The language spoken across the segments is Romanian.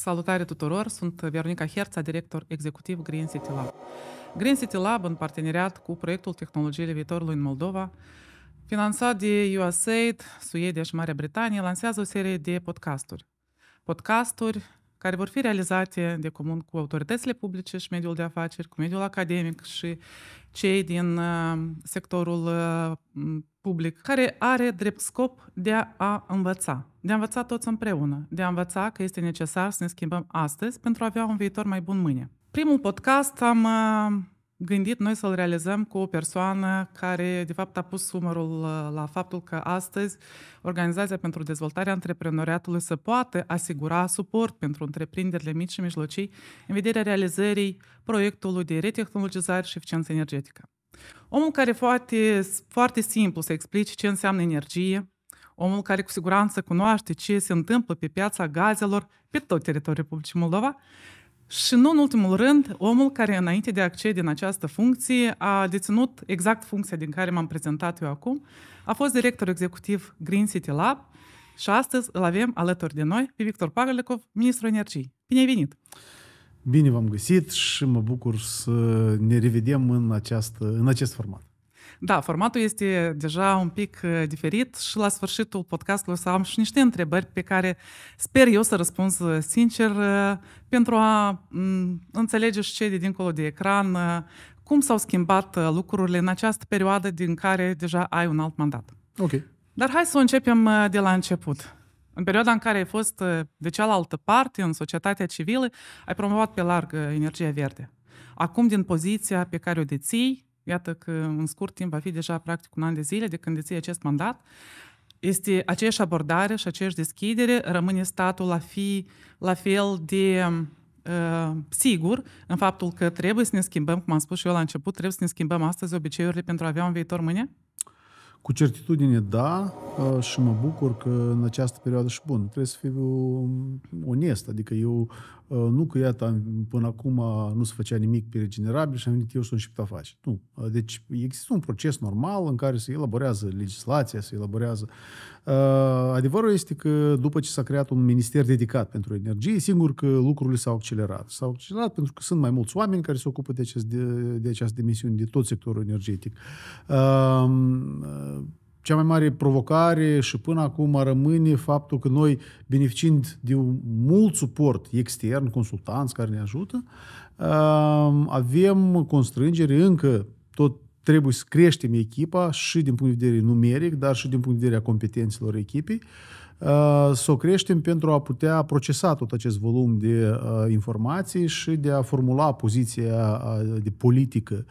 Salutare tuturor, sunt Veronica Herța, director executiv Green City Lab. Green City Lab, în parteneriat cu proiectul Tehnologiile Viitorului în Moldova, finanțat de USAID, Suedia și Marea Britanie, lansează o serie de podcasturi. Podcasturi care vor fi realizate de comun cu autoritățile publice și mediul de afaceri, cu mediul academic și cei din uh, sectorul uh, public, care are drept scop de a învăța, de a învăța toți împreună, de a învăța că este necesar să ne schimbăm astăzi pentru a avea un viitor mai bun mâine. Primul podcast am uh, gândit noi să-l realizăm cu o persoană care, de fapt, a pus umărul uh, la faptul că astăzi Organizația pentru Dezvoltarea Antreprenoriatului să poată asigura suport pentru întreprinderile mici și mijlocii în vederea realizării proiectului de retehnologizare și eficiență energetică. Omul care poate foarte simplu să explice ce înseamnă energie, omul care cu siguranță cunoaște ce se întâmplă pe piața gazelor pe tot teritoriul Republicii Moldova, și nu în ultimul rând, omul care înainte de a accede în această funcție a deținut exact funcția din care m-am prezentat eu acum, a fost director executiv Green City Lab și astăzi îl avem alături de noi pe Victor Pagălicov, ministrul energiei. Bine ai venit! Bine v-am găsit și mă bucur să ne revedem în, această, în acest format. Da, formatul este deja un pic uh, diferit și la sfârșitul podcastului să am și niște întrebări pe care sper eu să răspund uh, sincer uh, pentru a mm, înțelege și cei de dincolo de ecran cum s-au schimbat lucrurile în această perioadă din care deja ai un alt mandat. Ok. Dar hai să începem de la început. În perioada în care ai fost de cealaltă parte, în societatea civilă, ai promovat pe larg energia verde. Acum, din poziția pe care o deții, iată că în scurt timp va fi deja practic un an de zile de când deții acest mandat, este aceeași abordare și aceeași deschidere, rămâne statul la, fi, la fel de uh, sigur în faptul că trebuie să ne schimbăm, cum am spus și eu la început, trebuie să ne schimbăm astăzi obiceiurile pentru a avea un viitor mâine? Cu certitudine, da, ă, și mă bucur că în această perioadă și bun. Trebuie să fiu onest, adică eu Ă, nu că iată, până acum nu se făcea nimic pe regenerabil și am venit eu să încep a face. Nu. Ă, deci există un proces normal în care se elaborează legislația, se elaborează. Ă, adevărul este că după ce s-a creat un minister dedicat pentru energie, singur că lucrurile s-au accelerat. S-au accelerat pentru că sunt mai mulți oameni care se ocupă de, acest, de, de această dimensiune, de tot sectorul energetic cea mai mare provocare și până acum rămâne faptul că noi, beneficiind de un mult suport extern, consultanți care ne ajută, avem constrângeri. încă tot trebuie să creștem echipa și din punct de vedere numeric, dar și din punct de vedere a competențelor echipei, să o creștem pentru a putea procesa tot acest volum de informații și de a formula poziția de politică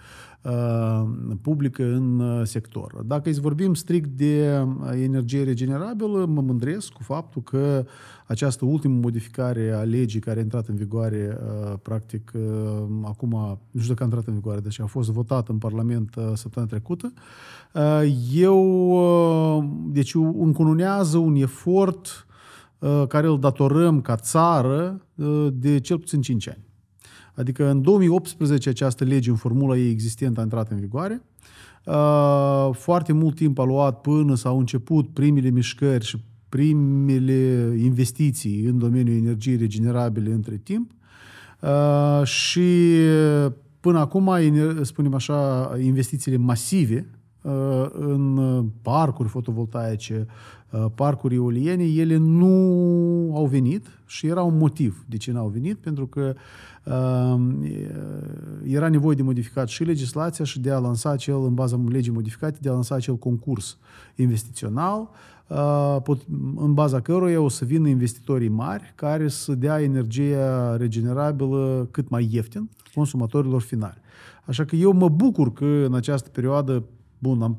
Uh, publică în uh, sector. Dacă îți vorbim strict de uh, energie regenerabilă, mă mândresc cu faptul că această ultimă modificare a legii care a intrat în vigoare, practic, acum, nu știu dacă a intrat în vigoare, deci a fost votată în Parlament săptămâna trecută, eu, deci, încununează un efort care îl datorăm ca țară de cel puțin 5 ani. Adică în 2018 această lege în formula ei existentă a intrat în vigoare. Uh, foarte mult timp a luat până s-au început primele mișcări și primele investiții în domeniul energiei regenerabile între timp. Uh, și până acum, spunem așa, investițiile masive Uh, în parcuri fotovoltaice, uh, parcuri eoliene, ele nu au venit și era un motiv de ce n-au venit, pentru că uh, era nevoie de modificat și legislația și de a lansa acel, în baza legii modificate, de a lansa acel concurs investițional, în baza căruia o să vină investitorii mari care să dea energia regenerabilă cât mai ieftin consumatorilor finali. Așa că eu mă bucur că în această perioadă Bun, am,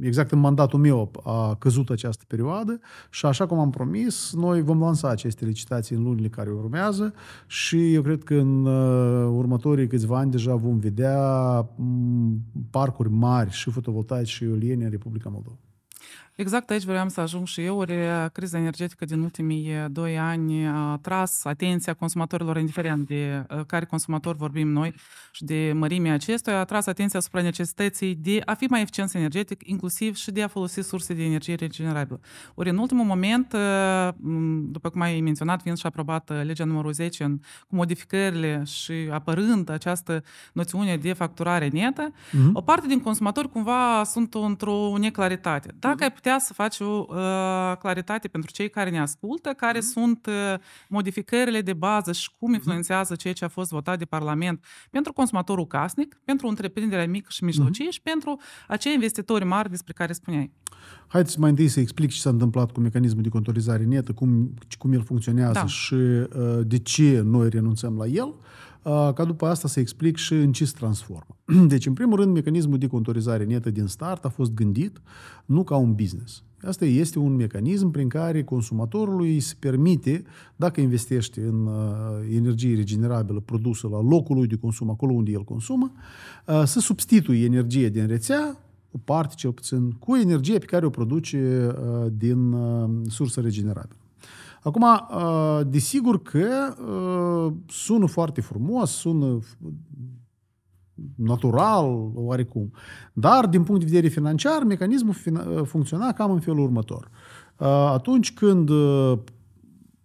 exact în mandatul meu a căzut această perioadă și așa cum am promis, noi vom lansa aceste licitații în lunile care urmează și eu cred că în uh, următorii câțiva ani deja vom vedea mm, parcuri mari și fotovoltaice și eoliene în Republica Moldova. Exact aici vreau să ajung și eu. Ori Criza energetică din ultimii doi ani a tras atenția consumatorilor, indiferent de uh, care consumator vorbim noi și de mărimea acestuia, a tras atenția asupra necesității de a fi mai eficient energetic, inclusiv și de a folosi surse de energie regenerabilă. Ori în ultimul moment, uh, după cum ai menționat, fiind și aprobată uh, legea numărul 10 în, cu modificările și apărând această noțiune de facturare netă, mm-hmm. o parte din consumatori cumva sunt într-o neclaritate. Dacă mm-hmm. ai putea să faci o uh, claritate pentru cei care ne ascultă, care uh-huh. sunt uh, modificările de bază și cum mhm. influențează ceea ce a fost votat de Parlament pentru consumatorul casnic, pentru întreprinderea mică și mijlocie uh-huh. și pentru acei investitori mari despre care spuneai. Haideți mai întâi să explic ce s-a întâmplat cu mecanismul de contorizare netă, cum, cum el funcționează da. și uh, de ce noi renunțăm la el. Uh, ca după asta să explic și în ce se transformă. Deci, în primul rând, mecanismul de contorizare netă din start a fost gândit nu ca un business. Asta este un mecanism prin care consumatorului se permite, dacă investește în energie regenerabilă produsă la locul lui de consum, acolo unde el consumă, să substituie energie din rețea o parte cel puțin, cu energie pe care o produce din sursă regenerabilă. Acum, uh, desigur că uh, sună foarte frumos, sună natural, oarecum. Dar, din punct de vedere financiar, mecanismul uh, funcționa cam în felul următor. Atunci când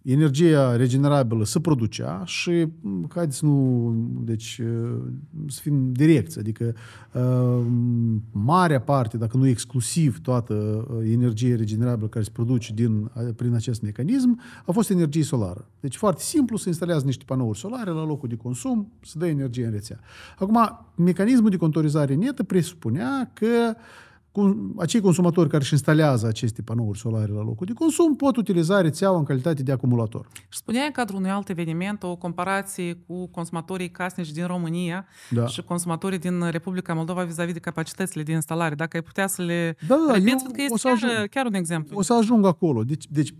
energia regenerabilă se producea și, haideți să nu, deci, să fim direcți, adică marea parte, dacă nu exclusiv toată energia regenerabilă care se produce din, prin acest mecanism, a fost energie solară. Deci foarte simplu, să instalează niște panouri solare la locul de consum, să dă energie în rețea. Acum, mecanismul de contorizare netă presupunea că uh, acei consumatori care își instalează aceste panouri solare la locul de consum pot utiliza rețeaua în calitate de acumulator. Și spunea în cadrul unui alt eveniment o comparație cu consumatorii casnici din România da. și consumatorii din Republica Moldova vis-a-vis de capacitățile de instalare. Dacă ai putea să le da, da, repeți, că este chiar, ajung, chiar un exemplu. O să ajung acolo. Deci, deci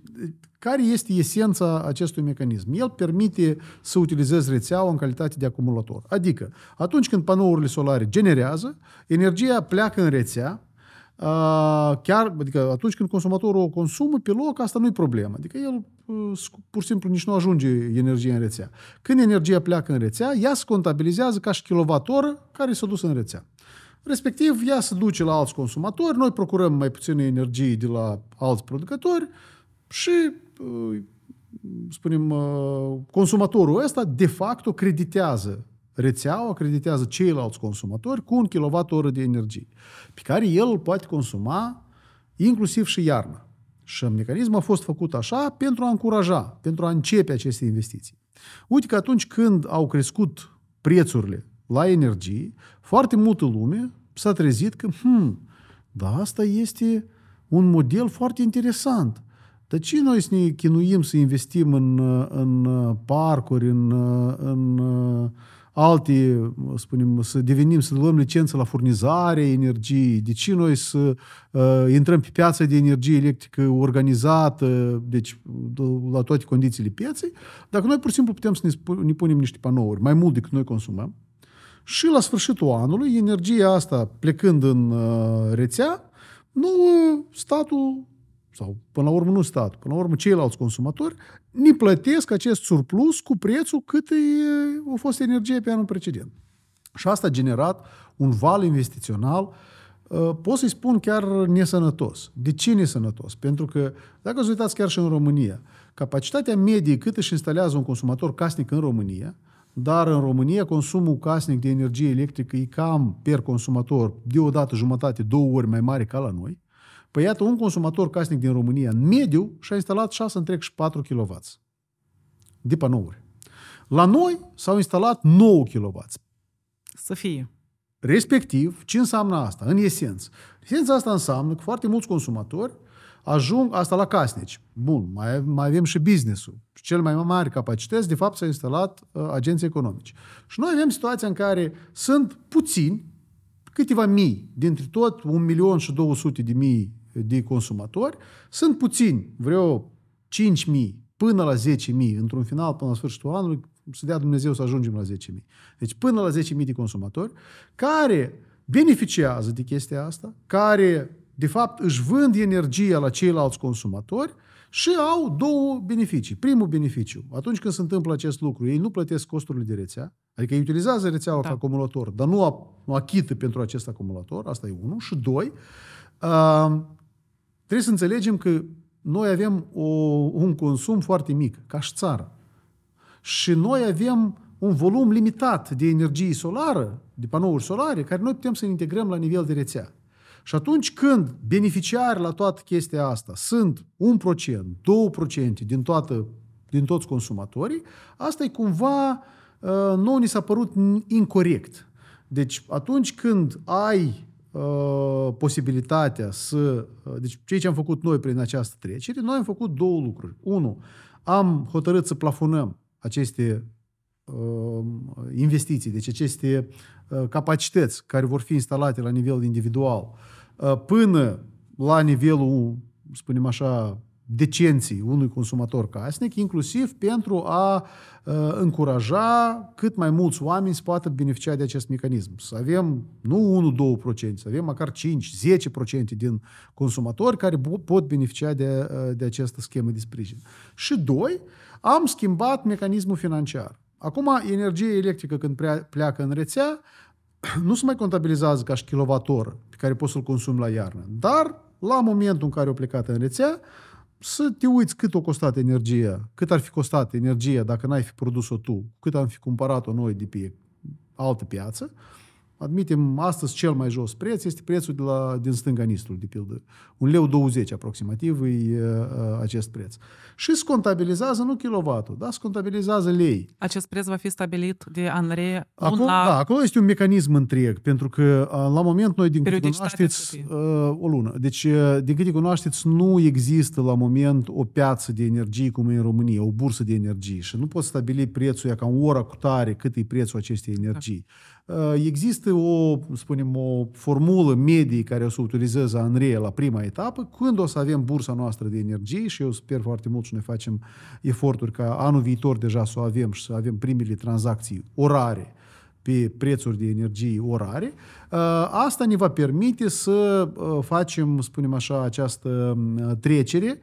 care este esența acestui mecanism? El permite să utilizezi rețeaua în calitate de acumulator. Adică, atunci când panourile solare generează, energia pleacă în rețea, Ah, chiar, adică atunci când consumatorul o consumă pe loc, asta nu e problemă. Adică el uh, pur și simplu nici nu ajunge energie în rețea. Când energia pleacă în rețea, ea se contabilizează ca și kilovatoră care s-a dus în rețea. Respectiv, ea se duce la alți consumatori, noi procurăm mai puțină energie de la alți producători și uh, spunem, uh, consumatorul ăsta de facto creditează rețeaua creditează ceilalți consumatori cu un kWh de energie, pe care el îl poate consuma inclusiv și iarna. Și mecanismul a fost făcut așa pentru a încuraja, pentru a începe aceste investiții. Uite că atunci când au crescut prețurile la energie, foarte multă lume s-a trezit că, hmm, da, asta este un model foarte interesant. Dar ce noi să ne chinuim să investim în, în parcuri, în, în alte, spunem, să devenim, să luăm licență la furnizare energiei, de ce noi să uh, intrăm pe piața de energie electrică organizată, deci la toate condițiile pieței, dacă noi pur și simplu putem să ne, ne punem niște panouri mai mult decât noi consumăm, și la sfârșitul anului, energia asta plecând în uh, rețea, nu statul sau până la urmă nu stat, până la urmă ceilalți consumatori, ni plătesc acest surplus cu prețul cât e, a fost energie pe anul precedent. Și asta a generat un val investițional uh, pot să-i spun chiar nesănătos. De ce nesănătos? Pentru că, dacă vă uitați chiar și în România, capacitatea medie cât își instalează un consumator casnic în România, dar în România consumul casnic de energie electrică e cam per consumator deodată jumătate, două ori mai mare ca la noi, Păi iată, un consumator casnic din România, în mediu, și-a instalat 6,4 kW de panouri. La noi s-au instalat 9 kW. Să fie. Respectiv, ce înseamnă asta, în esență? Esența asta înseamnă că foarte mulți consumatori ajung asta la casnici. Bun, mai, mai avem și business-ul. Cel mai mare capacități, de fapt, s-au instalat uh, agenții economici. Și noi avem situația în care sunt puțini, câteva mii, dintre tot un milion și 200 de mii de consumatori. Sunt puțini, vreo 5.000 până la 10.000, într-un final, până la sfârșitul anului, să dea Dumnezeu să ajungem la 10.000. Deci până la 10.000 de consumatori care beneficiază de chestia asta, care de fapt își vând energia la ceilalți consumatori și au două beneficii. Primul beneficiu, atunci când se întâmplă acest lucru, ei nu plătesc costurile de rețea, adică ei utilizează rețeaua da. ca acumulator, dar nu, achită pentru acest acumulator, asta e unul, și doi, Trebuie să înțelegem că noi avem o, un consum foarte mic, ca și țară. Și noi avem un volum limitat de energie solară, de panouri solare, care noi putem să integrăm la nivel de rețea. Și atunci când beneficiari la toată chestia asta sunt 1%, 2% din, toată, din toți consumatorii, asta e cumva, uh, nu ni s-a părut incorrect. Deci atunci când ai Uh, posibilitatea să... Uh, deci ceea ce am făcut noi prin această trecere, noi am făcut două lucruri. Unu, am hotărât să plafonăm aceste uh, investiții, deci aceste uh, capacități care vor fi instalate la nivel individual, uh, până la nivelul, spunem așa, decenții unui consumator casnic, inclusiv pentru a uh, încuraja cât mai mulți oameni să poată beneficia de acest mecanism. Să avem nu 1-2%, să avem măcar 5-10% din consumatori care pot beneficia de, uh, de această schemă de sprijin. Și doi, am schimbat mecanismul financiar. Acum, energie electrică când pleacă în rețea, nu se mai contabilizează ca și kilovator pe care poți să-l consumi la iarnă, dar la momentul în care o plecat în rețea, să te uiți cât o costat energia, cât ar fi costat energia dacă n-ai fi produs-o tu, cât am fi cumpărat-o noi de pe altă piață, uh, Admitem, astăzi cel mai jos preț este prețul de la, din stânga Nistul, de pildă. Un leu 20 aproximativ e acest preț. Și se contabilizează nu kilovatul, dar se contabilizează lei. Acest preț va fi stabilit de ANRE acolo, la... Da, acolo este un mecanism întreg, pentru că la moment noi din câte cunoașteți o lună. Deci, din câte cunoașteți, nu există la moment o piață de energie cum e în România, o bursă de energie și nu poți stabili prețul ca în ora cu tare cât e prețul acestei da. energii. Da. Uh, există o, spunem, o formulă medie care o să utilizeze Andrei la prima etapă, când o să avem bursa noastră de energie și eu sper foarte mult să ne facem eforturi ca anul viitor deja să o avem și să avem primele tranzacții orare pe prețuri de energie orare, uh, asta ne va permite să uh, facem, spunem așa, această trecere,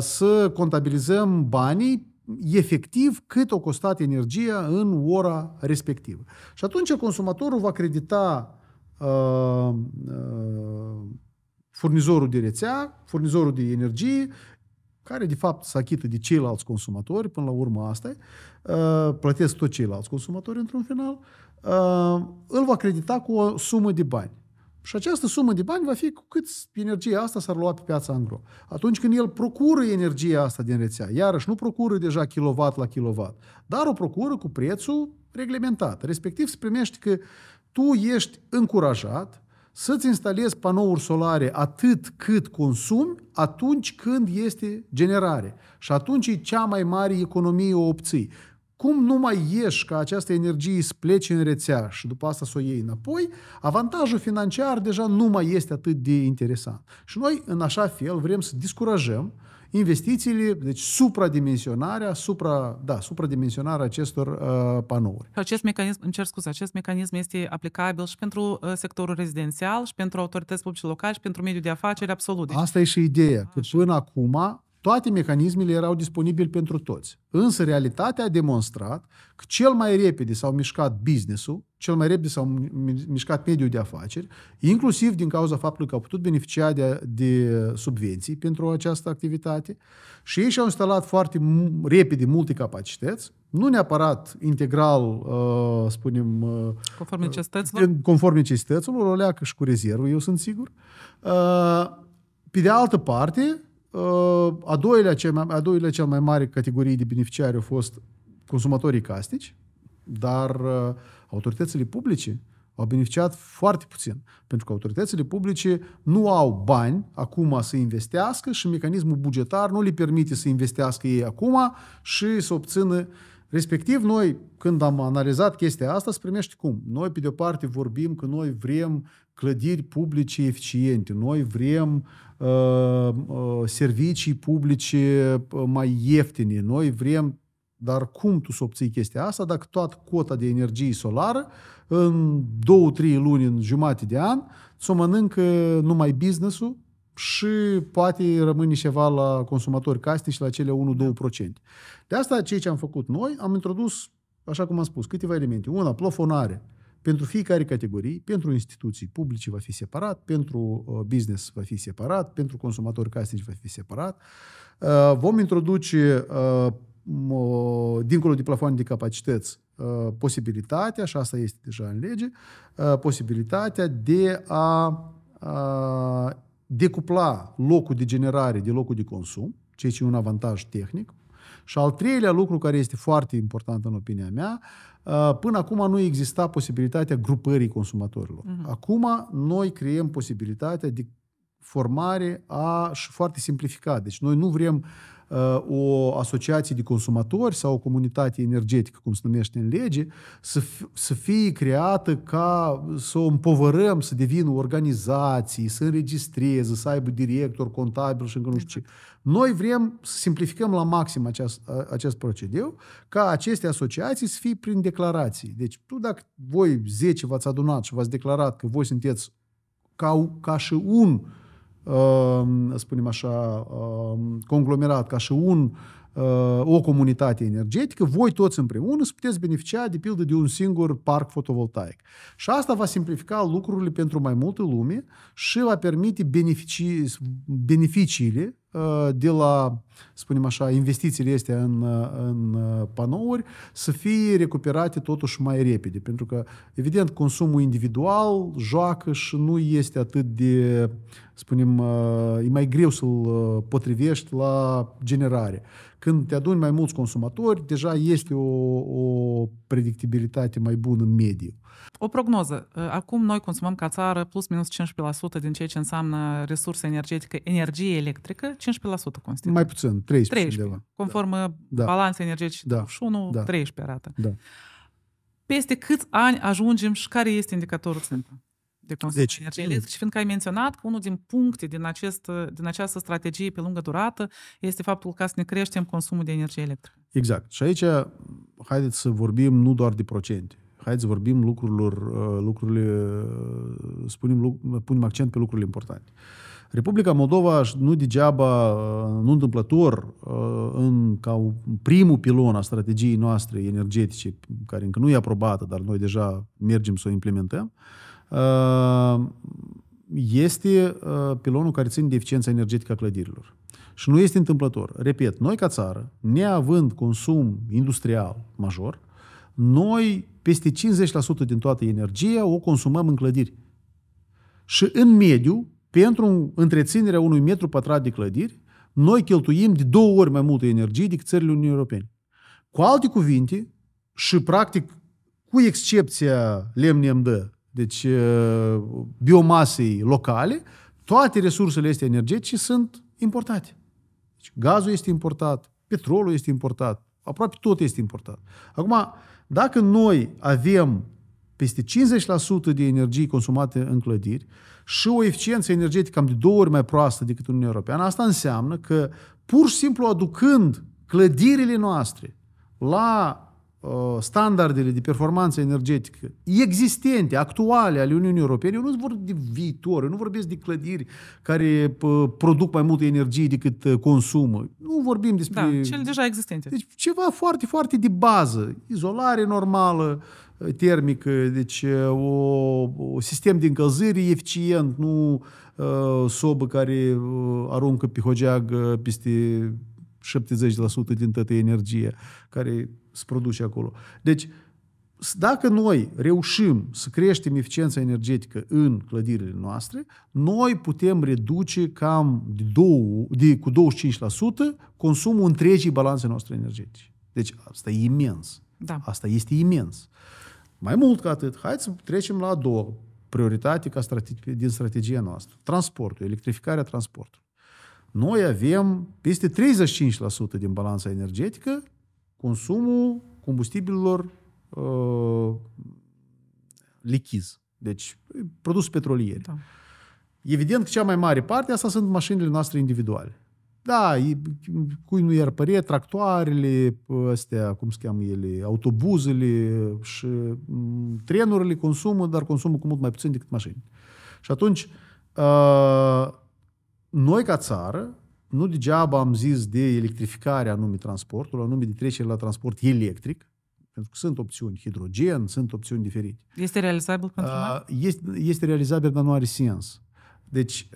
să contabilizăm banii efectiv cât o costat energia în ora respectivă. Și atunci consumatorul va credita uh, uh, furnizorul de rețea, furnizorul de energie, care de fapt se achită de ceilalți consumatori, până la urmă asta uh, plătesc tot ceilalți consumatori într-un final, uh, îl va credita cu o sumă de bani. Și această sumă de bani va fi cu cât energia asta s-ar lua pe piața angro. Atunci când el procură energia asta din rețea, iarăși nu procură deja kilowatt la kilowatt, dar o procură cu prețul reglementat. Respectiv se primește că tu ești încurajat să-ți instalezi panouri solare atât cât consumi atunci când este generare. Și atunci e cea mai mare economie o obții cum nu mai ieși ca această energie să plece în rețea și după asta să o iei înapoi, avantajul financiar deja nu mai este atât de interesant. Și noi, în așa fel, vrem să discurajăm investițiile, deci supradimensionarea, supra, da, supradimensionarea acestor uh, panouri. Acest mecanism, îmi cer scuze, acest mecanism este aplicabil și pentru uh, sectorul rezidențial, și pentru autorități publice locale, și pentru mediul de afaceri, absolut. Deci... Asta e și ideea, că până acum toate mecanismele erau disponibile pentru toți. Însă realitatea a demonstrat că cel mai repede s-au mișcat business-ul, cel mai repede s-au mișcat mediul de afaceri, inclusiv din cauza faptului că au putut beneficia de, de subvenții pentru această activitate și ei și-au instalat foarte repede multe capacități, nu neapărat integral, uh, spunem, uh, conform necesităților, conform necesităților o leacă și cu rezervă, eu sunt sigur. Uh, pe de altă parte, Uh, a doilea, cel mai, a doilea cel mai mare categorie de beneficiari au fost consumatorii castici, dar uh, autoritățile publice au beneficiat foarte puțin, pentru că autoritățile publice nu au bani acum să investească și mecanismul bugetar nu le permite să investească ei acum și să obțină Respectiv, noi, când am analizat chestia asta, se primește cum? Noi, pe de-o parte, vorbim că noi vrem clădiri publice eficiente, noi vrem uh, uh, servicii publice uh, mai ieftine, noi vrem, dar cum tu să obții chestia asta dacă toată cota de energie solară în 2-3 luni, în jumate de an, să o mănâncă numai business-ul și poate rămâne ceva la consumatori casnici la cele 1-2%. Da. De asta ceea ce am făcut noi, am introdus, așa cum am spus, câteva elemente. Una, plafonare. Uh, pentru fiecare categorie, pentru instituții publice va fi separat, pentru uh, business va fi separat, pentru consumatori casnici va fi separat. Uh, vom introduce, uh, dincolo de plafoane de capacități, posibilitatea, și asta este deja în lege, posibilitatea de a decupla locul de generare de locul de consum, ceea ce e un avantaj tehnic. Și al treilea lucru care este foarte important în opinia mea, uh, Uh, până acum nu exista posibilitatea grupării consumatorilor. Uh-huh. Acum noi creăm posibilitatea de formare a, și foarte simplificat. Deci noi nu vrem uh, o asociație de consumatori sau o comunitate energetică, cum se numește în lege, să, f- să fie creată ca să o împovărăm, să devină organizații, să înregistreze, să aibă director, contabil și încă nu știu ce. Exact. Noi vrem să simplificăm la maxim acest, acest procedeu, ca aceste asociații să fie prin declarații. Deci tu dacă voi 10 v-ați adunat și v-ați declarat că voi sunteți ca, ca și un uh, Ehm, spunem așa, ehm, conglomerat, ca și un, eh, o comunitate energetică, voi toți împreună să puteți beneficia, de pildă, de un singur parc fotovoltaic. Și asta va simplifica lucrurile pentru mai multe lume și va permite beneficii, beneficiile de э, la, spunem așa, investițiile astea în, э, în panouri э, să fie recuperate totuși mai repede. Pentru că, evident, consumul individual joacă și nu este atât de, spunem, e mai greu să-l potrivești la generare. Când te aduni mai mulți consumatori, deja este o, o predictibilitate mai bună în mediu. O prognoză. Uh, acum noi consumăm ca țară plus minus 15% din ceea ce înseamnă resurse energetică, energie electrică, 15% constituie. Mai puțin, 13%. 13 Conform da. Uh, da. balanței energetice da. 1, da. 13 arată. Da. Peste câți ani ajungem și care este indicatorul țintă? de consum deci, energie electrică și fiindcă ai menționat că unul din puncte din, acest, din această strategie pe lungă durată este faptul ca să ne creștem consumul de energie electrică. Exact. Și aici haideți să vorbim nu doar de procente. Haideți vorbim lucrurilor, uh, lucrurile, spunem, punem accent pe lucrurile importante. Republica Moldova, nu degeaba, uh, nu întâmplător, uh, în, ca primul pilon a strategiei noastre energetice, care încă nu e aprobată, dar noi deja mergem să o implementăm, este pilonul care ține de eficiența energetică a clădirilor. Și nu este întâmplător. Repet, noi ca țară, neavând consum industrial major, noi, peste 50% din toată energia o consumăm în clădiri. Și în mediu, pentru întreținerea unui metru pătrat de clădiri, noi cheltuim de două ori mai multă energie decât țările Uniunii Europene. Cu alte cuvinte, și practic, cu excepția lemne MD, deci uh, biomasei locale, toate resursele este energetice sunt importate. Deci, gazul este importat, petrolul este importat, Aproape tot este importat. Acum, dacă noi avem peste 50% de energie consumate în clădiri și o eficiență energetică cam de două ori mai proastă decât Uniunea Europeană, asta înseamnă că pur și simplu aducând clădirile noastre la Uh, standardele de performanță energetică existente, actuale ale Uniunii Europene, eu nu vorbesc de viitor, eu nu vorbesc de clădiri care uh, produc mai multă energie decât uh, consumă. Nu vorbim despre... Da, cele deja existente. Deci ceva foarte, foarte de bază. Izolare normală, termică, deci o, o sistem de încălzire eficient, nu uh, sobă care aruncă pe hogeag peste 70% din toată energie, care se produce acolo. Deci, dacă noi reușim să creștem eficiența energetică în clădirile noastre, noi putem reduce cam de două, de, cu 25% consumul întregii balanțe noastre energetice. Deci asta e imens. Da. Asta este imens. Mai mult ca atât, hai să trecem la a doua prioritate ca strategie, din strategia noastră. Transportul, electrificarea transportului. Noi avem peste 35% din balanța energetică consumul combustibililor uh, lichiz, deci produs petrolier. Da. Evident că cea mai mare parte asta sunt mașinile noastre individuale. Da, cui nu i-ar tractoarele, astea, cum se cheamă ele, autobuzele și mm, trenurile consumă, dar consumă cu mult mai puțin decât mașini. Și atunci, uh, noi ca țară nu degeaba am zis de electrificarea anume transportului, anume de trecere la transport electric, pentru că sunt opțiuni hidrogen, sunt opțiuni diferite. Este realizabil pentru noi? Este, este realizabil, dar nu are sens. Deci,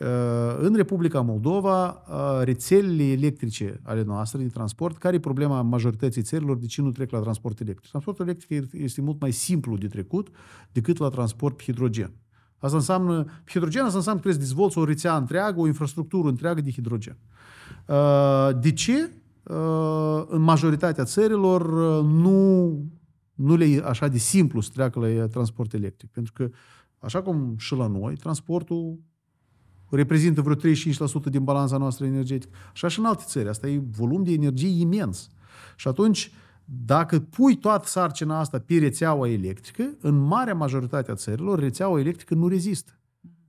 în Republica Moldova, rețelele electrice ale noastre de transport, care e problema majorității țărilor, de ce nu trec la transport electric? Transportul electric este mult mai simplu de trecut decât la transport hidrogen. Asta înseamnă, hidrogen asta înseamnă că trebuie să dezvolți o rețea întreagă, o infrastructură întreagă de hidrogen. Uh, de ce uh, în majoritatea țărilor uh, nu, nu le e așa de simplu să treacă la transport electric? Pentru că, așa cum și la noi, transportul reprezintă vreo 35% din balanța noastră energetică. Așa și în alte țări. Asta e volum de energie imens. Și atunci, uh, dacă pui toată sarcina asta pe rețeaua electrică, în marea majoritate a țărilor, rețeaua electrică nu rezistă.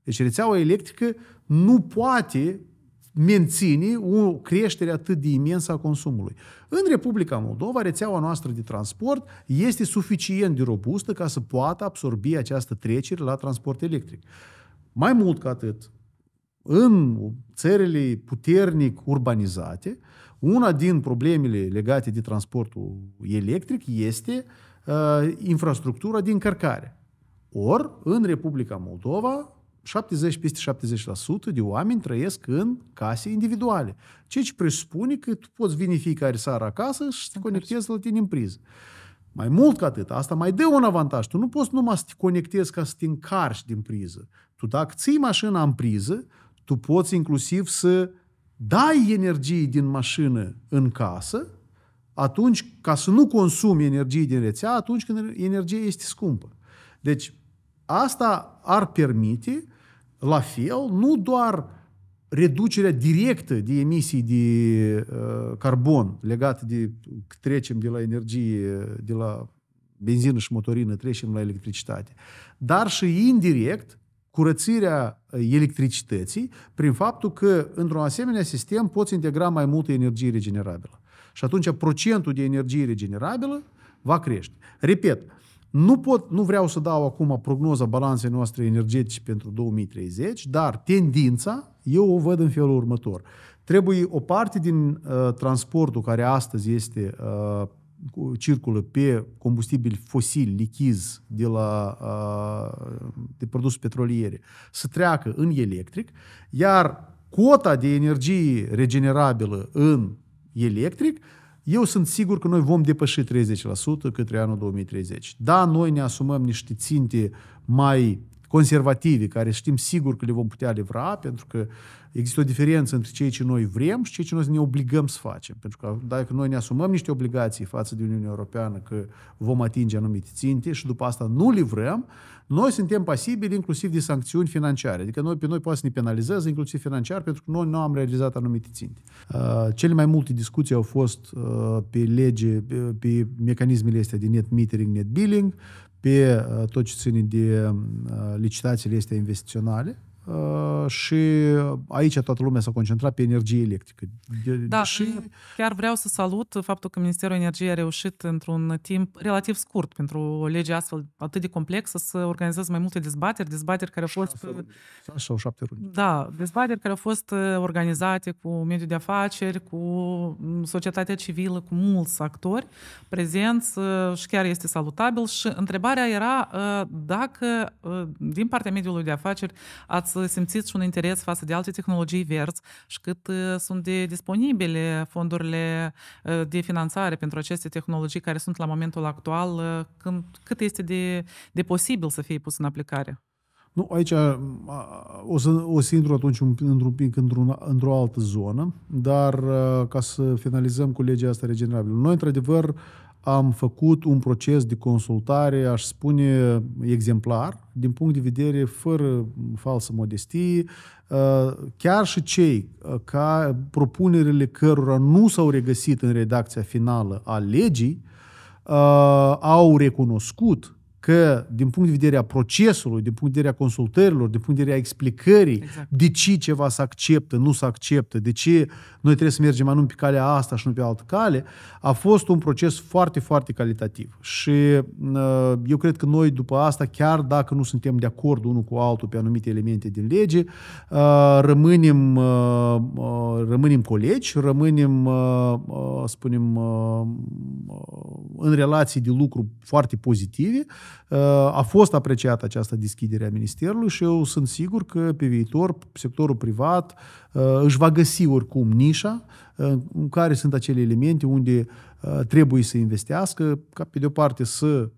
Deci rețeaua electrică nu poate menține o creștere atât de imensă a consumului. În Republica Moldova, rețeaua noastră de transport este suficient de robustă ca să poată absorbi această trecere la transport electric. Mai mult ca atât, în țările puternic urbanizate, uh, una din problemele legate de transportul electric este uh, infrastructura de încărcare. Or, în Republica Moldova, 70, peste 70% de oameni trăiesc în case individuale. Ceea ce presupune că tu poți veni fiecare seară acasă și să te conectezi la tine în priză. Mai mult ca atât, asta mai dă un avantaj. Tu nu poți numai să te conectezi ca să te încarci din priză. Tu dacă ții mașina în priză, tu poți inclusiv să dai energie din mașină în casă, atunci, ca să nu consumi energie din rețea, atunci când energia este scumpă. Deci, asta ar permite, la fel, nu doar reducerea directă de emisii de uh, carbon legate de trecem de la energie, de la benzină și motorină, trecem la electricitate, dar și indirect curățirea uh, electricității prin faptul că într-un asemenea sistem poți integra mai multă energie regenerabilă. Și atunci procentul de energie regenerabilă va crește. Repet, nu, pot, nu vreau să dau acum prognoza balanței noastre energetice pentru 2030, dar tendința eu o văd în felul următor. Trebuie o parte din uh, transportul care astăzi este uh, circulă pe combustibil fosil, lichiz, de la de produs petroliere, să treacă în electric, iar cota de energie regenerabilă în electric, eu sunt sigur că noi vom depăși 30% către anul 2030. Da, noi ne asumăm niște ținte mai conservative, care știm sigur că le vom putea livra, pentru că există o diferență între ceea ce noi vrem și ceea ce noi ne obligăm să facem. Pentru că dacă noi ne asumăm niște obligații față de Uniunea Europeană că vom atinge anumite ținte și după asta nu livrăm, noi suntem pasibili inclusiv de sancțiuni financiare. Adică noi, pe noi poate să ne penalizeze inclusiv financiar pentru că noi nu am realizat anumite ținte. Uh, cele mai multe discuții au fost uh, pe lege, pe, pe mecanismele astea de net metering, net billing, pe uh, tot ce ține de uh, licitațiile este investiționale, Uh, și uh, aici toată lumea s-a concentrat pe energie electrică. Da, și... chiar vreau să salut faptul că Ministerul Energiei a reușit într-un timp relativ scurt pentru o lege astfel atât de complexă să organizeze mai multe dezbateri, dezbateri care au fost... sau șapte runde. Da, dezbateri care au fost uh, organizate cu mediul de afaceri, cu mm, societatea civilă, cu mulți actori prezenți și chiar este salutabil și întrebarea era dacă din partea mediului de afaceri ați să simțiți și un interes față de alte tehnologii verzi și cât sunt de disponibile fondurile de finanțare pentru aceste tehnologii care sunt la momentul actual, când, cât este de, de posibil să fie pus în aplicare? Nu, aici o să, o să intru atunci un, într-un pic într-un, într-o altă zonă, dar ca să finalizăm cu legea asta regenerabilă. Noi, într-adevăr, uh, am făcut un proces de consultare, aș spune, exemplar, din punct de vedere fără falsă modestie, uh, chiar și cei uh, ca propunerile cărora nu s-au regăsit în redacția finală a legii, uh, au recunoscut că din punct de vedere a procesului, din punct de vedere a consultărilor, din punct de vedere a explicării, exact. de ce ceva se acceptă, nu se acceptă, de ce noi trebuie să mergem anume pe calea asta și nu pe altă cale, a fost un proces foarte, foarte calitativ. Și ă, eu cred că noi după asta, chiar dacă nu suntem de acord unul cu altul pe anumite elemente din lege, ă, rămânem, ă, rămânem colegi, rămânem, spunem, în relații de lucru foarte pozitive Uh, a fost apreciată această deschidere a Ministerului și eu sunt sigur că pe viitor sectorul privat uh, își va găsi oricum nișa uh, în care sunt acele elemente unde trebuie să investească, ca pe de o parte să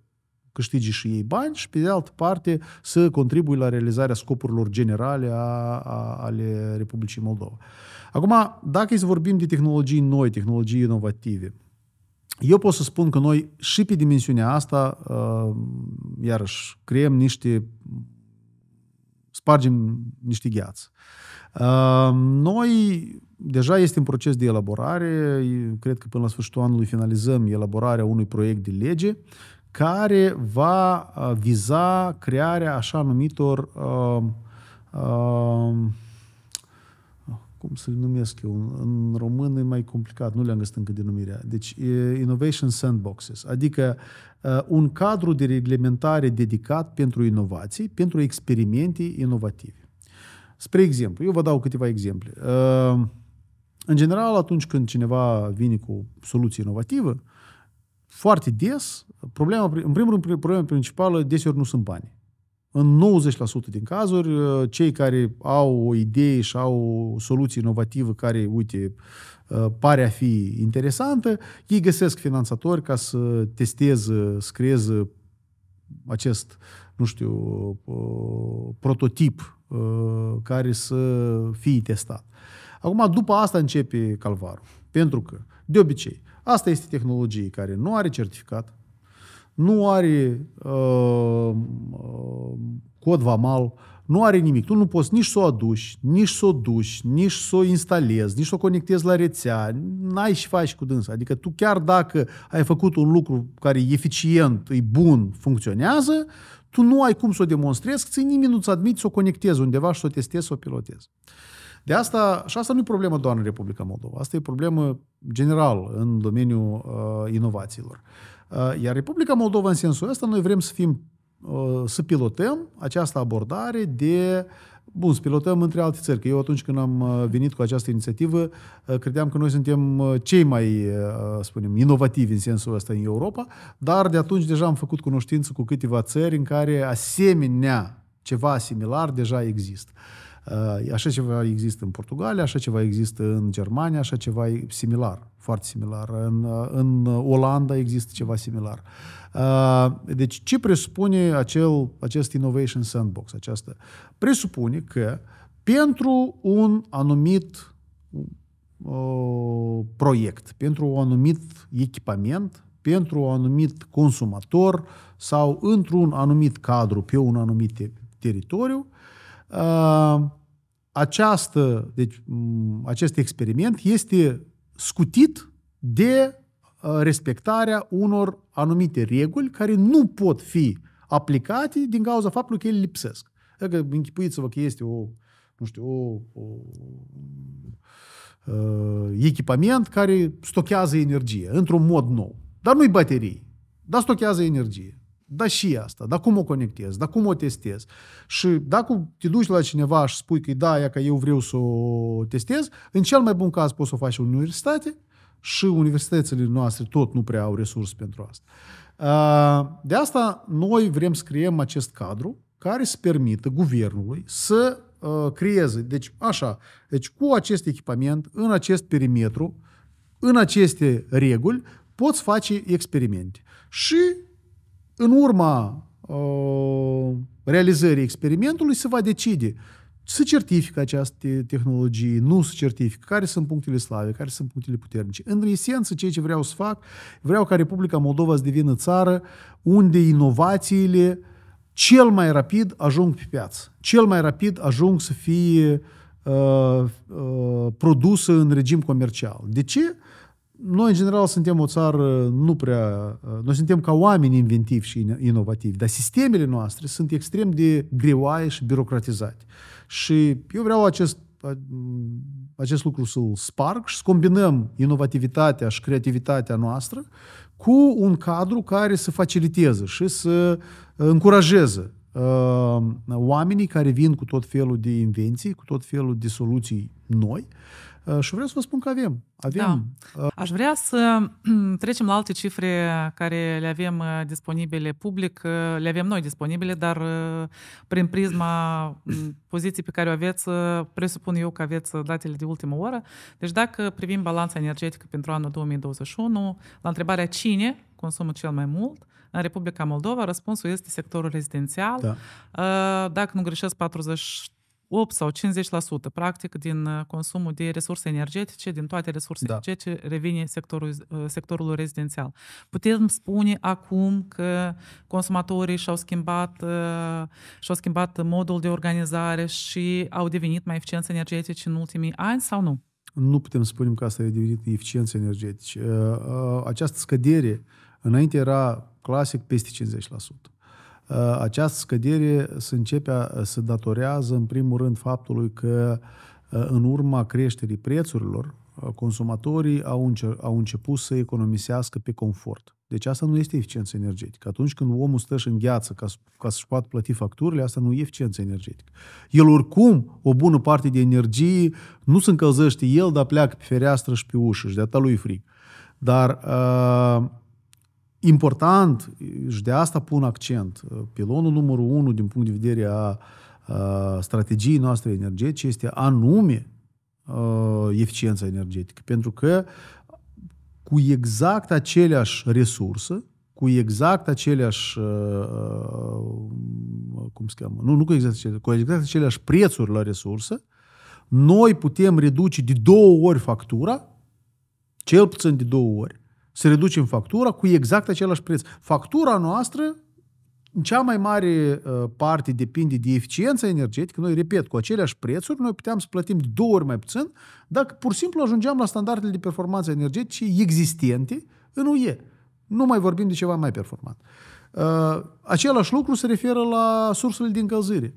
câștige și ei bani și pe de altă parte să contribuie la realizarea scopurilor generale a, a, ale Republicii Moldova. Acum, dacă îți vorbim de tehnologii noi, tehnologii inovative, eu pot să spun că noi și pe dimensiunea asta, uh, iarăși, creăm niște, spargem niște gheață. Uh, noi deja este în proces de elaborare, cred că până la sfârșitul anului finalizăm elaborarea unui proiect de lege care va uh, viza crearea așa numitor uh, uh, cum să-l numesc eu, în român e mai complicat, nu le-am găsit încă denumirea. Deci, Innovation Sandboxes, adică uh, un cadru de reglementare dedicat pentru inovații, pentru experimente inovative. Spre exemplu, eu vă dau câteva exemple. Uh, în general, atunci când cineva vine cu o soluție inovativă, foarte des, problema, în primul rând, problema principală, deseori nu sunt bani. În 90% din cazuri, uh, cei care au o idee și au o soluție inovativă care, uite, uh, pare a fi interesantă, ei găsesc finanțatori ca să testeze, să creeze acest, nu știu, uh, prototip care să fie testat. Acum, după asta începe calvarul. Pentru că, de obicei, asta este tehnologie care nu are certificat, nu are uh, uh, cod vamal, nu are nimic. Tu nu poți nici să o aduci, nici să o duci, nici să o instalezi, nici să o conectezi la rețea. N-ai și faci cu dânsa. Adică tu chiar dacă ai făcut un lucru care e eficient, e bun, funcționează, tu nu ai cum să o demonstrezi, că nimeni nu-ți admite să o conectezi undeva și să o testezi, să o pilotezi. De asta, și asta nu e problemă doar în Republica Moldova, asta e problemă general în domeniul uh, inovațiilor. Uh, Eh, iar Republica Moldova, în sensul ăsta, noi vrem să fim eh, să pilotăm această abordare de Bun, să pilotăm între alte țări, că eu atunci când am eh, venit cu această inițiativă, credeam că noi suntem cei mai, spunem, inovativi în sensul ăsta în Europa, dar de atunci deja am făcut cunoștință cu câteva țări în care asemenea, ceva similar deja există. Uh, așa ceva există în Portugalia, așa ceva există în Germania, așa ceva e similar, foarte similar. În, uh, în Olanda există ceva similar. Uh, deci ce presupune acel, acest Innovation Sandbox? Această? Presupune că pentru un anumit proiect, pentru un anumit echipament, pentru un anumit consumator sau într-un anumit cadru pe un anumit teritoriu, uh, această, deci, acest experiment este scutit de uh, respectarea unor anumite reguli care nu pot fi aplicate din cauza faptului că ele lipsesc. Dacă închipuiți-vă că este o, nu știu, o, o uh, echipament care stochează energie într-un mod nou. Dar nu-i baterii, dar stochează energie. Da și asta, dar cum o conectez, dar cum o testez. Și dacă te duci la cineva și spui că da, ea că eu vreau să o testez, în cel mai bun caz poți să o faci în universitate și universitățile noastre tot nu prea au resurse pentru asta. De asta noi vrem să creăm acest cadru care să permită guvernului să creeze, deci așa, deci cu acest echipament, în acest perimetru, în aceste reguli, poți face experimente. Și în urma uh, realizării experimentului se va decide să certifică această tehnologie, nu să certifică, care sunt punctele slabe, care sunt punctele puternice. În esență, ceea ce vreau să fac, vreau ca Republica Moldova să devină țară unde inovațiile cel mai rapid ajung pe piață, cel mai rapid ajung să fie uh, uh, produsă în regim comercial. De ce? Noi, în general, suntem o țară nu prea... Noi suntem ca oameni inventivi și inovativi, dar sistemele noastre sunt extrem de greoaie și birocratizate. Și eu vreau acest, acest lucru să-l sparg și să combinăm inovativitatea și creativitatea noastră cu un cadru care să faciliteze și să încurajeze oamenii care vin cu tot felul de invenții, cu tot felul de soluții noi și vreau să vă spun că avem. avem. Da. Aș vrea să trecem la alte cifre care le avem disponibile public, le avem noi disponibile, dar prin prisma poziției pe care o aveți, presupun eu că aveți datele de ultimă oră. Deci dacă privim balanța energetică pentru anul 2021, la întrebarea cine consumă cel mai mult, în Republica Moldova răspunsul este sectorul rezidențial. Da. Dacă nu greșesc, 40 8 sau 50% practic din uh, consumul de resurse energetice, din toate resursele da. energetice, revine sectorul, uh, sectorul rezidențial. Putem spune acum că consumatorii și-au schimbat, uh, și-au schimbat modul de organizare și au devenit mai eficienți energetici în ultimii ani sau nu? Nu putem spune că asta a devenit eficiență energetică. Această scădere, înainte era clasic peste 50%. Uh, această scădere se începe, uh, se datorează în primul rând faptului că uh, în urma creșterii prețurilor, consumatorii au, înce- au început să economisească pe confort. Deci asta nu este eficiență energetică. Atunci când omul stă și în gheață ca, ca să-și poată plăti facturile, asta nu e eficiență energetică. El oricum, o bună parte de energie nu se încălzește el, dar pleacă pe fereastră și pe ușă și de-a lui frig. Dar uh, important, și de asta pun accent, uh, pilonul numărul unu din punct de vedere a, a strategiei noastre energetice este anume a, uh, eficiența energetică. Pentru că cu exact aceleași resursă, cu exact aceleași, uh, cum se cheamă, nu, nu cu exact aceleași, cu exact aceleași prețuri la resursă, noi putem reduce de două ori factura, cel puțin de două ori, să reducem factura cu exact același preț. Factura noastră, în cea mai mare uh, parte, depinde de eficiența energetică. Noi, repet, cu aceleași prețuri, noi puteam să plătim de două ori mai puțin dacă pur și simplu ajungeam la standardele de performanță energetice existente în UE. Nu mai vorbim de ceva mai performant. Uh, același lucru se referă la sursele de încălzire.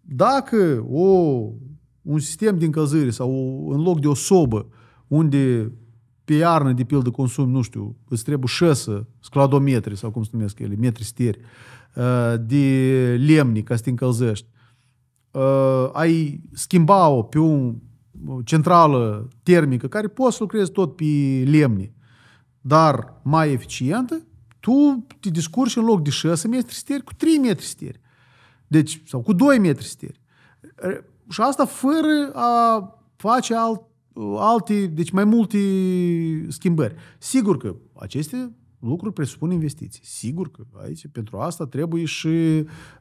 Dacă o, un sistem de încălzire sau o, în loc de o sobă unde pe iarnă, de pildă, consumi, nu știu, îți trebuie șesă, scladometri sau cum se numesc ele, metri steri, uh, de lemni ca să te încălzești. Uh, ai schimba-o pe o centrală termică care poți să lucrezi tot pe lemni, dar mai eficientă, tu te descurci în loc de 6 metri steri cu 3 metri steri. Deci, sau cu 2 metri steri. Uh, și asta fără a face alt alte, deci mai multe schimbări. Sigur că aceste lucruri presupun investiții. Sigur că aici pentru asta trebuie și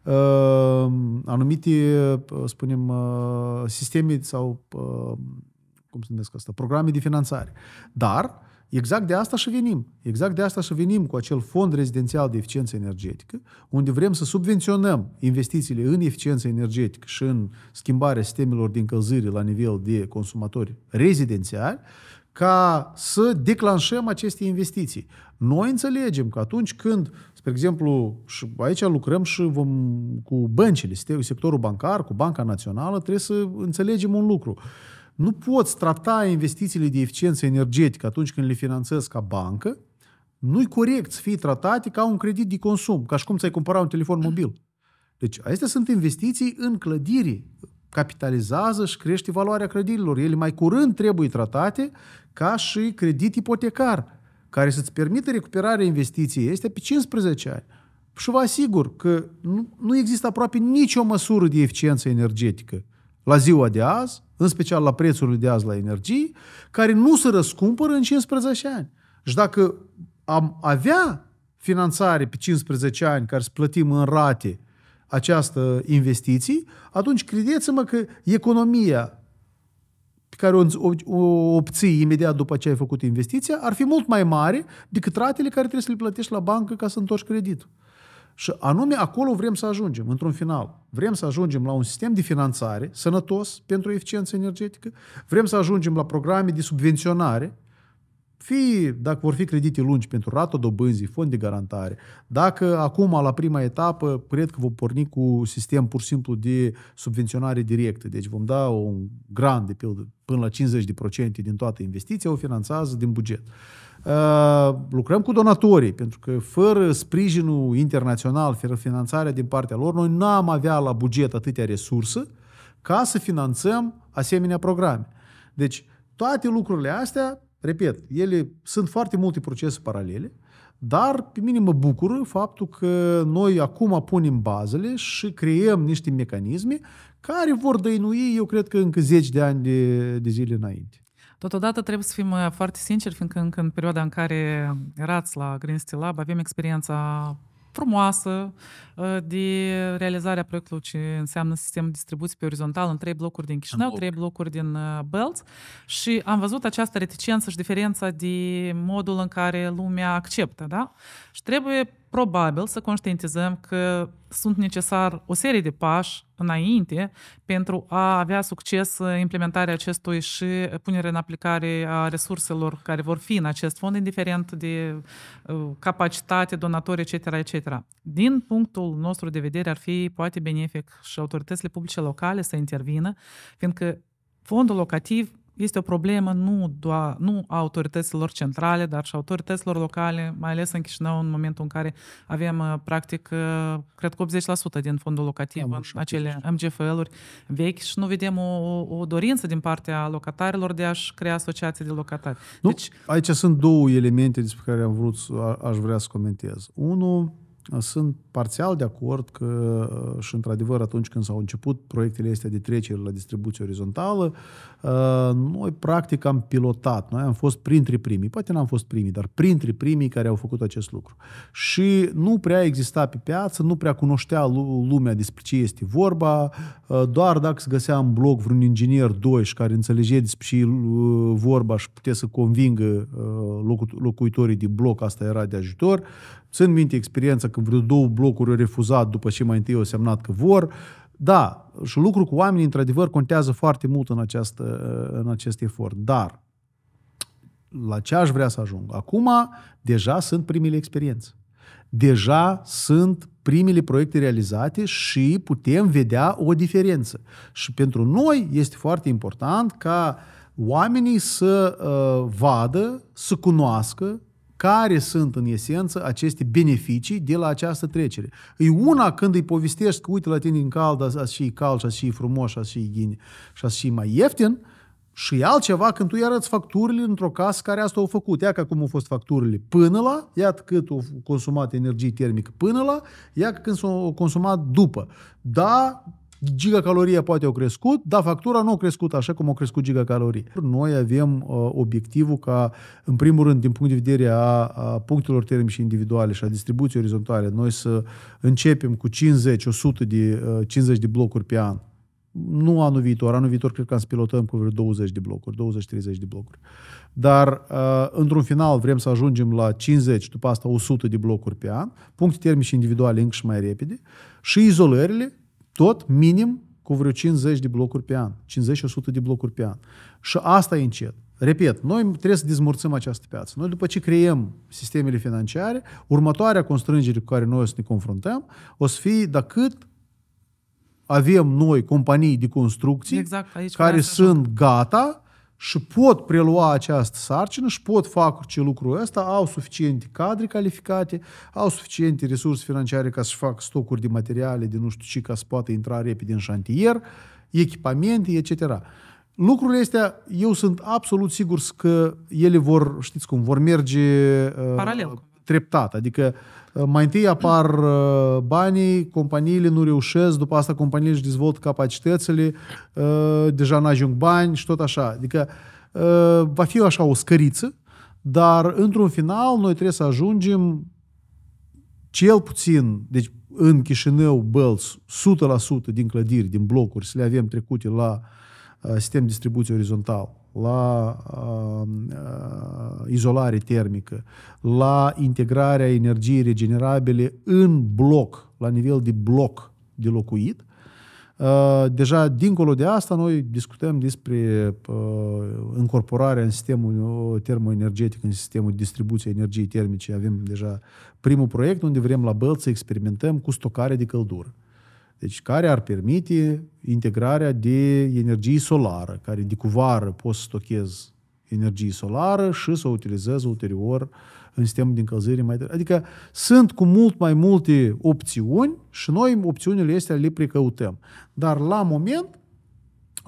uh, anumite, uh, spunem, uh, sisteme sau, uh, cum se numesc asta, programe de finanțare. Dar uh, Exact de asta și venim. Exact de asta și venim cu acel fond rezidențial de eficiență energetică, unde vrem să subvenționăm investițiile în eficiență energetică și în schimbarea sistemelor de încălzire la nivel de consumatori rezidențiali, ca să declanșăm aceste investiții. Noi înțelegem că atunci când, spre exemplu, și aici lucrăm și vom, cu băncile, sectorul bancar, cu Banca Națională, trebuie să înțelegem un lucru. Uh, nu poți trata investițiile de eficiență energetică atunci când le finanțezi ca bancă, nu-i corect să fie tratate ca un credit de consum, ca și cum ți-ai cumpăra un telefon mobil. Deci, acestea sunt investiții în clădiri. Capitalizează și crește valoarea clădirilor. Ele mai curând trebuie tratate ca și credit ipotecar, care să-ți permită recuperarea investiției este pe 15 ani. Și vă asigur că nu, nu există aproape nicio măsură de eficiență energetică la ziua de azi în special la prețurile de azi la energie, care nu se răscumpără în 15 ani. Și dacă am avea finanțare pe 15 ani care să plătim în rate această investiție, atunci credeți-mă că economia pe care o, o obții imediat după ce ai făcut investiția ar fi mult mai mare decât ratele care trebuie să le plătești la bancă ca să întorci creditul. Și anume acolo vrem să ajungem, într-un final. Vrem să ajungem la un sistem de finanțare sănătos pentru eficiență energetică, vrem să ajungem la programe de subvenționare, fie dacă vor fi credite lungi pentru rată dobânzii, fond de garantare, dacă acum la prima etapă, cred că vom porni cu sistem pur și simplu de subvenționare directă, deci vom da un grant de pildă până la 50% din toată investiția, o finanțează din buget. Uh, Uh, lucrăm cu donatorii, pentru că fără sprijinul internațional, fără finanțarea din partea lor, noi nu am avea la buget atâtea resurse ca să finanțăm asemenea programe. Deci, toate lucrurile astea, repet, ele sunt foarte multe procese paralele, dar pe mine mă bucură faptul că noi acum punem bazele și creăm niște mecanisme care vor dăinui, eu cred că încă 10 de ani de, de zile înainte. Totodată trebuie să fim uh, foarte sinceri, fiindcă încă în perioada în care erați la Green Steel Lab avem experiența frumoasă uh, de realizarea proiectului ce înseamnă sistem de distribuție pe orizontal în trei blocuri din Chișinău, trei blocuri din uh, Belț și am văzut această reticență și diferența de modul în care lumea acceptă, da? Și trebuie probabil să conștientizăm că sunt necesar o serie de pași înainte pentru a avea succes implementarea acestui și punerea în aplicare a resurselor care vor fi în acest fond, indiferent de uh, capacitate, donatori, etc., etc. Din punctul nostru de vedere, ar fi poate benefic și autoritățile publice locale să intervină, fiindcă fondul locativ este o problemă nu doar nu a autorităților centrale, dar și a autorităților locale, mai ales în Chișinău, în momentul în care avem, uh, practic, uh, cred că 80% din fondul locativ Am în acele MGFL-uri vechi și nu vedem o, o dorință din partea locatarilor de a-și crea asociații de locatari. Nu, deci, aici sunt două elemente despre care am vrut, aș vrea să comentez. Unul, sunt parțial de acord că uh, și într-adevăr atunci când s-au început proiectele astea de trecere la distribuție orizontală, uh, noi practic am pilotat, noi am fost printre primii, poate n-am fost primii, dar printre primii care au făcut acest lucru. Și nu prea exista pe piață, nu prea cunoștea lumea despre ce este vorba, uh, doar dacă se găsea în bloc vreun inginer și care înțelege despre ce vorba și putea să convingă locuitorii de bloc, asta era de ajutor, Țin minte experiența că vreo două blocuri au refuzat după ce mai întâi au semnat că vor. Da, și lucru cu oamenii, într-adevăr, contează foarte mult în, această, în acest efort. Dar, la ce aș vrea să ajung? Acum, deja sunt primele experiențe. Deja sunt primele proiecte realizate și putem vedea o diferență. Și pentru noi este foarte important ca oamenii să uh, vadă, să cunoască, care sunt în esență aceste beneficii de la această trecere. E una când îi povestești că uite la tine în cald, așa și cald și azi și frumos și și ghine și și mai ieftin, și altceva când tu îi arăți facturile într-o casă care asta au făcut. că cum au fost facturile până la, iată cât au consumat energie termică până la, iacă când s-au consumat după. Da, Gigacalorie poate au crescut, dar factura nu a crescut așa cum au crescut gigacalorie. Noi avem uh, obiectivul ca, în primul rând, din punct de vedere a, a punctelor termice individuale și a distribuției orizontale, noi să începem cu 50-100 de, uh, 50 de blocuri pe an. Nu anul viitor, anul viitor cred că am pilotăm cu vreo 20 de blocuri, 20-30 de blocuri. Dar uh, într-un final vrem să ajungem la 50, după asta 100 de blocuri pe an, puncte termici individuale încă și mai repede și izolările, tot minim cu vreo 50 de blocuri pe an, 50-100 de blocuri pe an. Și asta e încet. Repet, noi trebuie să dezmurțăm această piață. Noi după ce creăm sistemele financiare, următoarea constrângere cu care noi o să ne confruntăm o să fie dacă avem noi companii de construcții exact, care sunt așa. gata și pot prelua această sarcină și pot face lucru ăsta, au suficiente cadre calificate, au suficiente resurse financiare ca să fac facă stocuri de materiale, de nu știu ce, ca să poată intra repede în șantier, echipamente, etc. Lucrurile astea, eu sunt absolut sigur că ele vor, știți cum, vor merge uh, Paralel. treptat. Adică Uh, mai întâi apar uh, banii, companiile nu reușesc, după asta companiile își dezvoltă capacitățile, uh, deja nu ajung bani și tot așa. Adică va fi așa o scăriță, dar într-un final noi trebuie să ajungem cel puțin, deci în Chișinău, Bălți, 100% din clădiri, din blocuri, să le avem trecute la sistem distribuție orizontal la um, uh, izolare termică, la integrarea energiei regenerabile în bloc, la nivel de bloc de locuit. Uh, deja, dincolo de asta, noi discutăm despre uh, incorporarea în sistemul uh, termoenergetic, în sistemul de distribuție energiei termice. Avem deja primul proiect unde vrem la Băl să experimentăm cu stocare de căldură. Deci care ar permite integrarea de energie solară, care de cuvară poți să stochezi energie solară și să o utilizezi ulterior în sistemul de încălzire mai departe. Adică sunt cu mult mai multe opțiuni și noi opțiunile astea le precăutăm. Dar la moment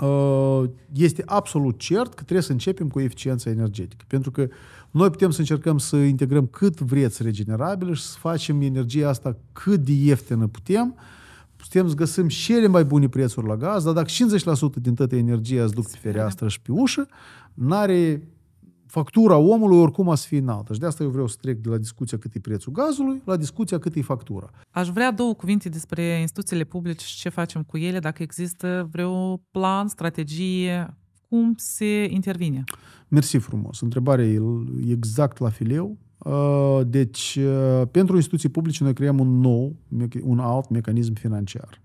ă, este absolut cert că trebuie să începem cu eficiența energetică. Pentru că noi putem să încercăm să integrăm cât vreți regenerabile și să facem energia asta cât de ieftină putem, putem să găsim cele mai bune prețuri la gaz, dar dacă 50% din toată energia îți duc pe fereastră și pe ușă, n-are factura omului oricum a să fie înaltă. Și de asta eu vreau să trec de la discuția cât e prețul gazului la discuția cât e factura. Aș vrea două cuvinte despre instituțiile publice și ce facem cu ele, dacă există vreo plan, strategie, cum se intervine. Mersi frumos. Întrebarea e exact la fileu. Uh, deci, uh, pentru instituții publice noi creăm un nou, un alt mecanism financiar.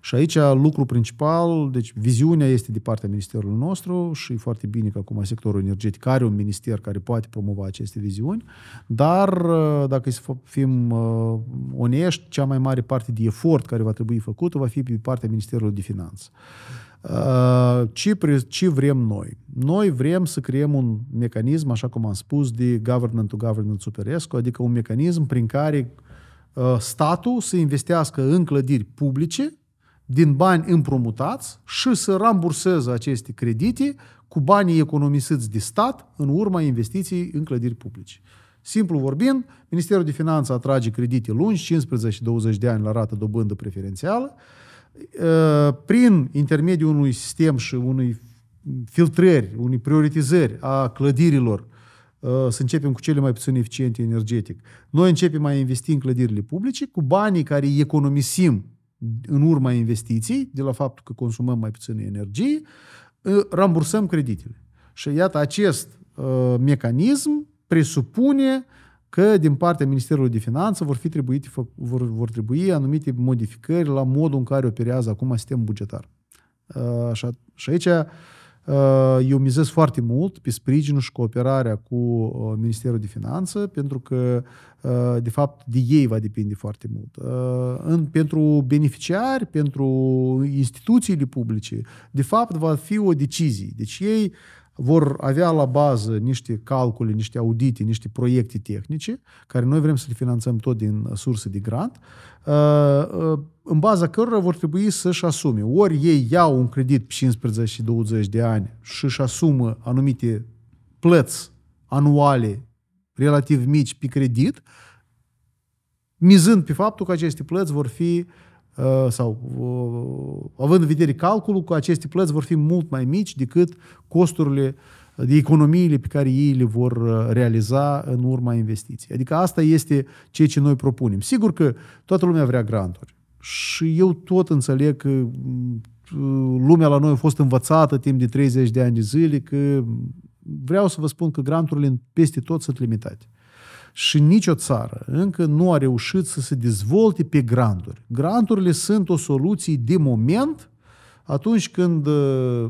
Și aici lucru principal, deci viziunea este de partea ministerului nostru și e foarte bine că acum sectorul energetic are un minister care poate promova aceste viziuni, dar uh, dacă să fim onești, cea mai mare parte de efort care va trebui făcut va fi pe partea Ministerului de Finanțe ce, ce vrem noi? Noi vrem să creăm un mecanism, așa cum am spus, de government to government superesco, adică un mecanism prin care uh, statul să investească în clădiri publice din bani împrumutați și să ramburseze aceste credite cu banii economisiți de stat în urma investiției în clădiri publice. Simplu vorbind, Ministerul de Finanțe atrage credite lungi, 15-20 de ani la rată dobândă preferențială, Э, prin intermediul unui sistem și unui filtrări, unei prioritizări a clădirilor, uh, să începem cu cele mai puțin eficiente energetic. Noi începem mai investi în clădirile publice cu banii care îi economisim în urma investiției, de la faptul că consumăm mai puțin energie, uh, rambursăm creditele. Și iată, acest uh, mecanism presupune uh, că din partea Ministerului de Finanțe vor, fi trebuit, vor, vor trebui anumite modificări la modul în care operează acum sistemul bugetar. Uh, așa, și aici uh, eu mizez foarte mult pe sprijinul și cooperarea cu uh, Ministerul de Finanțe, pentru că, de fapt, de ei va depinde foarte mult. În, pentru beneficiari, pentru instituțiile publice, de fapt, va fi o decizie. Deci ei vor avea la bază niște calcule, niște audite, niște proiecte tehnice, care noi vrem să le finanțăm tot din uh, surse de grant, uh, uh, în baza cărora vor trebui să-și asume. Ori ei iau un credit 15 și 20 de ani și își asumă anumite plăți anuale relativ mici pe credit, mizând pe faptul că aceste plăți vor fi uh, Uh, sau uh, având în vedere calculul că aceste plăți vor fi mult mai mici decât costurile uh, de economiile pe care ei le vor realiza în urma investiției. Adică asta este ceea ce noi propunem. Sigur că toată lumea vrea granturi și eu tot înțeleg că lumea la noi a fost învățată timp de 30 de ani de zile că vreau să vă spun că granturile peste tot sunt limitate și nicio țară încă nu a reușit să se dezvolte pe granturi. Granturile sunt o soluție de moment atunci când, uh,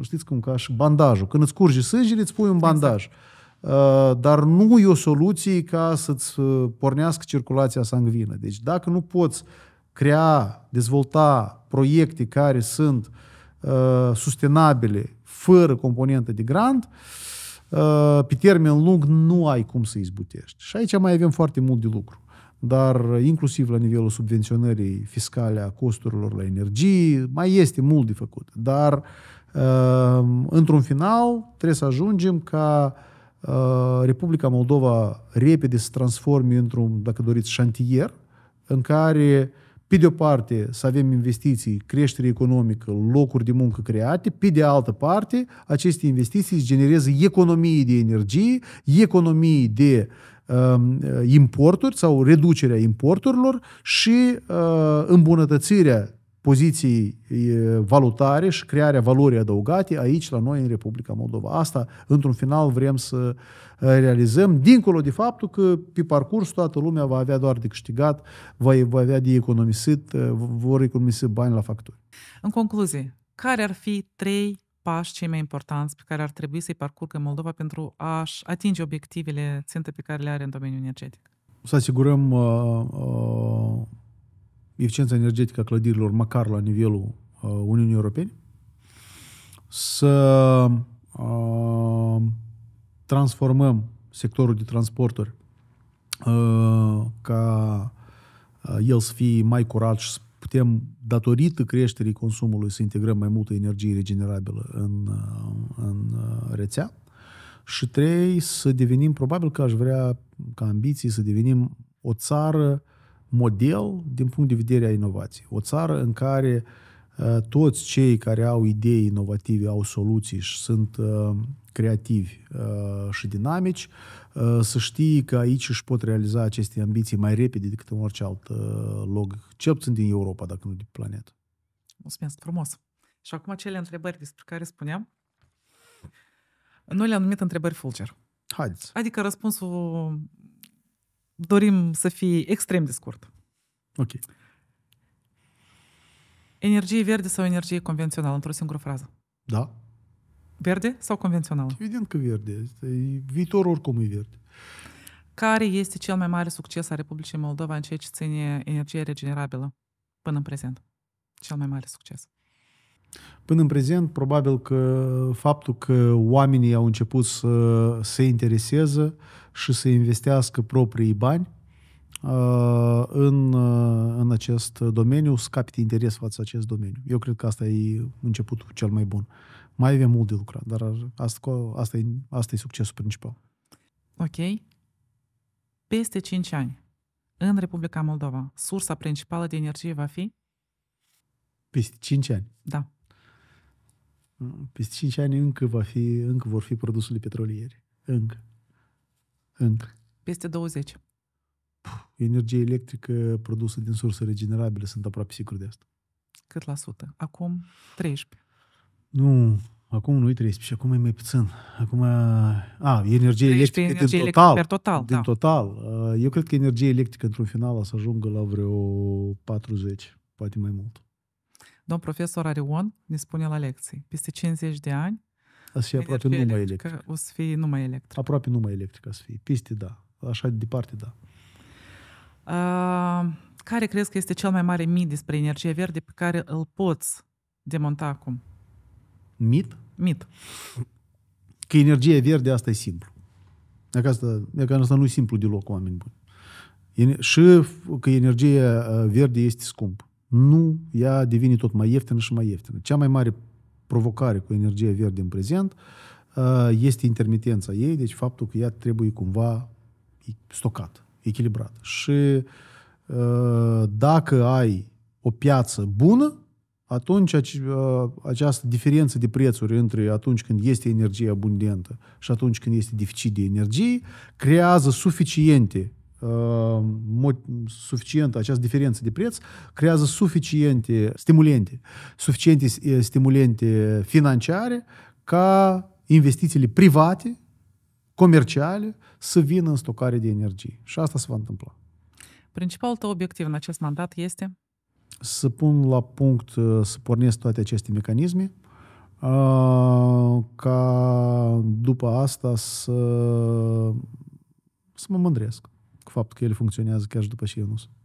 știți cum ca și bandajul, când îți curge sângele, îți pui un exact. bandaj. Exact. Dar nu e o soluție ca să-ți uh, pornească circulația sangvină. Deci dacă nu poți crea, dezvolta proiecte care sunt uh, sustenabile fără componentă de grant, uh, Uh, pe termen lung nu ai cum să izbutești. Și aici mai avem foarte mult de lucru. Dar uh, inclusiv la nivelul subvenționării fiscale a costurilor la energie, mai este mult de făcut. Dar uh, într-un final trebuie să ajungem ca Republica Moldova repede să transforme într-un, dacă doriți, șantier în care pe de o parte să avem investiții, creștere economică, locuri de muncă create, pe de altă parte aceste investiții generează economii de energie, economii de uh, importuri sau reducerea importurilor și uh, îmbunătățirea poziții valutare și crearea valorii adăugate aici la noi în Republica Moldova. Asta, într-un final, vrem să realizăm, dincolo de faptul că pe parcurs toată lumea va avea doar de câștigat, va, va avea de economisit, vor economisi bani la facturi. În concluzie, care ar fi trei pași cei mai importanți pe care ar trebui să-i parcurgă Moldova pentru a-și atinge obiectivele țintă pe care le are în domeniul energetic? Să asigurăm uh, uh, eficiența energetică a clădirilor măcar la nivelul uh, Uniunii Europene, să uh, transformăm sectorul de transporturi uh, ca el să fie mai curat și să putem, datorită creșterii consumului, să integrăm mai multă energie regenerabilă în, în rețea. Și trei, să devenim, probabil că aș vrea ca ambiții, să devenim o țară model din punct de vedere a inovației. O țară în care uh, toți cei care au idei inovative, au soluții și sunt uh, creativi uh, și dinamici, să știi că aici își pot realiza aceste ambiții mai repede decât în orice alt loc, cel puțin din Europa, dacă nu din planetă. Mulțumesc frumos! Și acum cele întrebări despre care spuneam, noi le-am numit întrebări fulger. Haideți. Adică răspunsul dorim să fie extrem de scurt. Ok. Energie verde sau energie convențională, într-o singură frază? Da. Verde sau convențional? Evident că verde. Viitorul oricum e verde. Care este cel mai mare succes a Republicii Moldova în ceea ce ține energia regenerabilă până în prezent? Cel mai mare succes. Până în prezent, probabil că faptul că oamenii au început să se intereseze și să investească proprii bani uh, în, uh, în acest domeniu, să capite interes față acest domeniu. Eu cred că asta e începutul cel mai bun. Mai avem mult de lucrat, dar asta, asta, e, asta e succesul principal. Ok. Peste 5 ani, în Republica Moldova, sursa principală de energie va fi? Peste 5 ani? Da peste 5 ani încă, va fi, încă vor fi produsele petroliere. Încă. Încă. Peste 20. Puh, energie electrică produsă din surse regenerabile sunt aproape sigur de asta. Cât la sută? Acum 13. Nu, acum nu e 13, acum e mai puțin. Acum, a, energie electrică energie din total. Per total din da. total. Eu cred că energie electrică într-un final o să ajungă la vreo 40, poate mai mult. Domn profesor Arion ne spune la lecții, peste 50 de ani, să fie aproape numai electrică. electrică. O să fie numai electrică. Aproape numai electrică o să fie. Piste, da. Așa de departe, da. Uh, care crezi că este cel mai mare mit despre energie verde pe care îl poți demonta acum? Mit? Mit. Că energia verde asta e simplu. E că asta, e că asta nu e simplu deloc, oameni buni. și că energia verde este scumpă nu ea devine tot mai ieftină și mai ieftină. Cea mai mare provocare cu energia verde în prezent uh, este intermitența ei, deci faptul că ea trebuie cumva stocat, echilibrat. Și uh, dacă ai o piață bună, atunci uh, această diferență de prețuri între atunci când este energie abundentă și atunci când este deficit de energie creează suficiente suficient această diferență de preț, creează suficiente stimulente, suficiente eh, stimulente financiare ca investițiile private, comerciale, să vină în stocare de energie. Și asta se va întâmpla. Principalul tău obiectiv în acest mandat este? Să pun la punct, eh, să pornesc toate aceste mecanisme, eh, ca după asta să, să mă mândresc. que că ele funcționează chiar și după ce eu nu sunt.